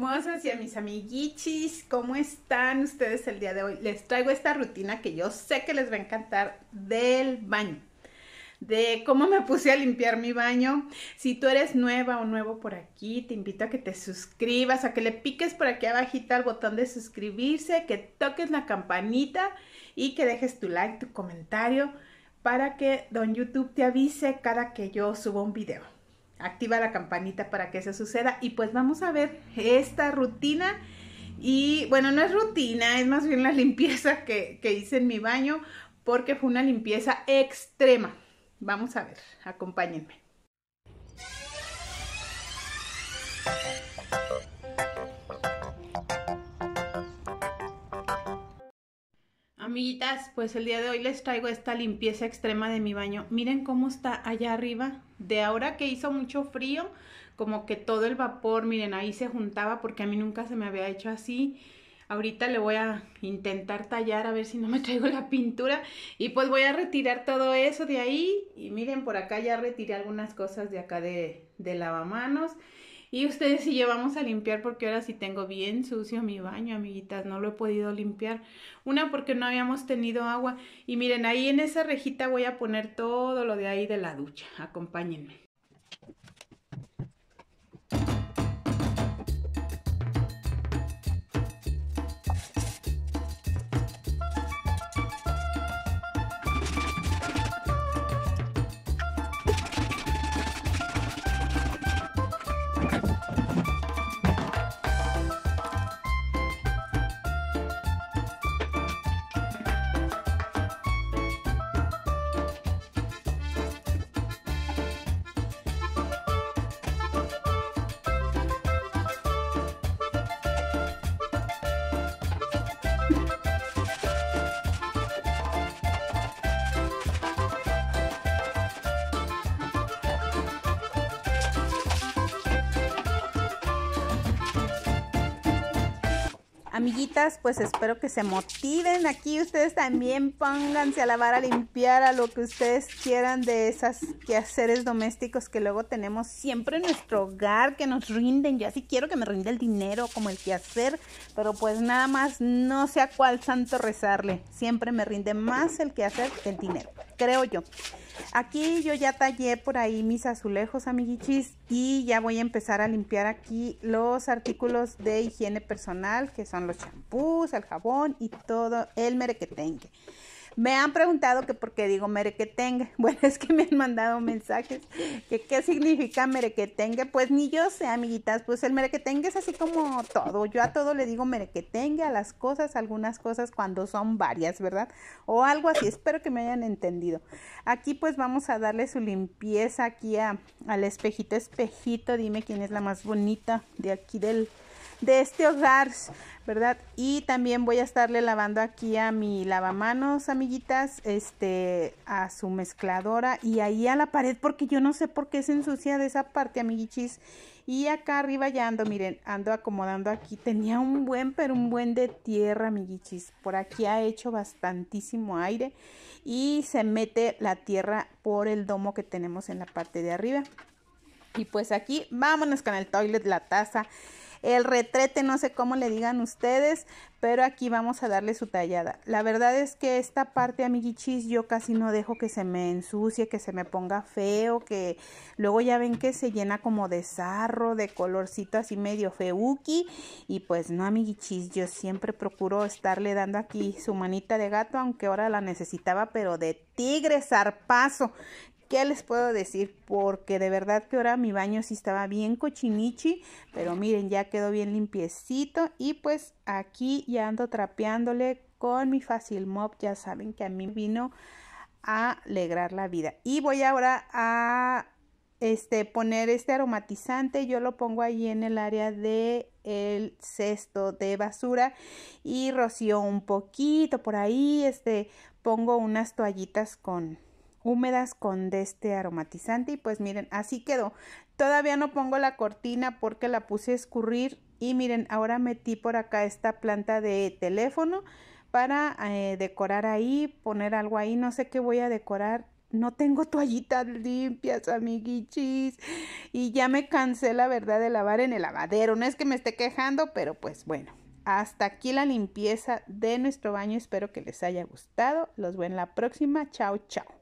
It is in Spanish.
hermosas y a mis amiguichis, ¿cómo están ustedes el día de hoy? Les traigo esta rutina que yo sé que les va a encantar del baño, de cómo me puse a limpiar mi baño. Si tú eres nueva o nuevo por aquí, te invito a que te suscribas, a que le piques por aquí abajita al botón de suscribirse, que toques la campanita y que dejes tu like, tu comentario para que Don YouTube te avise cada que yo suba un video activa la campanita para que eso suceda. Y pues vamos a ver esta rutina. Y bueno, no es rutina, es más bien la limpieza que, hice en mi baño porque fue una limpieza extrema. Vamos a ver, acompáñenme. Amiguitas, pues el día de hoy les traigo esta limpieza extrema de mi baño. Miren cómo está allá arriba de ahora que hizo mucho frío, como que todo el vapor, miren, ahí se juntaba porque a mí nunca se me había hecho así. Ahorita le voy a intentar tallar a ver si no me traigo la pintura y pues voy a retirar todo eso de ahí y miren por acá ya retiré algunas cosas de acá de, lavamanos y ustedes si llevamos a limpiar porque ahora sí tengo bien sucio mi baño, amiguitas, no lo he podido limpiar. Una porque no habíamos tenido agua. Y miren, ahí en esa rejita voy a poner todo lo de ahí de la ducha, acompáñenme. Amiguitas, pues espero que se motiven aquí. Ustedes también pónganse a lavar, a limpiar, a lo que ustedes quieran de esas quehaceres domésticos que luego tenemos siempre en nuestro hogar, que nos rinden. Yo así quiero que me rinde el dinero como el quehacer, pero pues nada más no sé a cuál santo rezarle. Siempre me rinde más el quehacer que el dinero, creo yo. Aquí yo ya tallé por ahí mis azulejos, amiguichis, y ya voy a empezar a limpiar aquí los artículos de higiene personal, que son los champús, el jabón y todo el merequetenque. Me han preguntado que por qué digo merequetengue. Bueno, es que me han mandado mensajes que qué significa merequetengue. Pues ni yo sé, amiguitas. Pues el merequetengue es así como todo. Yo a todo le digo merequetengue, a las cosas, algunas cosas cuando son varias, ¿verdad? O algo así. Espero que me hayan entendido. Aquí pues vamos a darle su limpieza aquí a, al espejito, espejito. Dime quién es la más bonita de aquí del de este hogar, ¿verdad? Y también voy a estarle lavando aquí a mi lavamanos, amiguitas, este, a su mezcladora y ahí a la pared porque yo no sé por qué se ensucia de esa parte, amiguichis. Y acá arriba ya ando, miren, ando acomodando aquí. Tenía un buen, pero un buen de tierra, amiguichis. Por aquí ha hecho bastantísimo aire y se mete la tierra por el domo que tenemos en la parte de arriba. Y pues aquí vámonos con el toilet, la taza el retrete, no sé cómo le digan ustedes, pero aquí vamos a darle su tallada. La verdad es que esta parte, amiguichis, yo casi no dejo que se me ensucie, que se me ponga feo, que luego ya ven que se llena como de sarro, de colorcito así medio feuki. Y pues no, amiguichis, yo siempre procuro estarle dando aquí su manita de gato, aunque ahora la necesitaba, pero de tigre zarpazo ¿Qué les puedo decir? Porque de verdad que ahora mi baño sí estaba bien cochinichi, pero miren, ya quedó bien limpiecito y pues aquí ya ando trapeándole con mi fácil Mop, ya saben que a mí vino a alegrar la vida. Y voy ahora a este poner este aromatizante, yo lo pongo ahí en el área de el cesto de basura y rocío un poquito por ahí, este pongo unas toallitas con húmedas con de este aromatizante y pues miren, así quedó. Todavía no pongo la cortina porque la puse a escurrir y miren, ahora metí por acá esta planta de teléfono para eh, decorar ahí, poner algo ahí, no sé qué voy a decorar. No tengo toallitas limpias, amiguichis. Y ya me cansé, la verdad, de lavar en el lavadero. No es que me esté quejando, pero pues bueno, hasta aquí la limpieza de nuestro baño. Espero que les haya gustado. Los veo en la próxima. Chao, chao.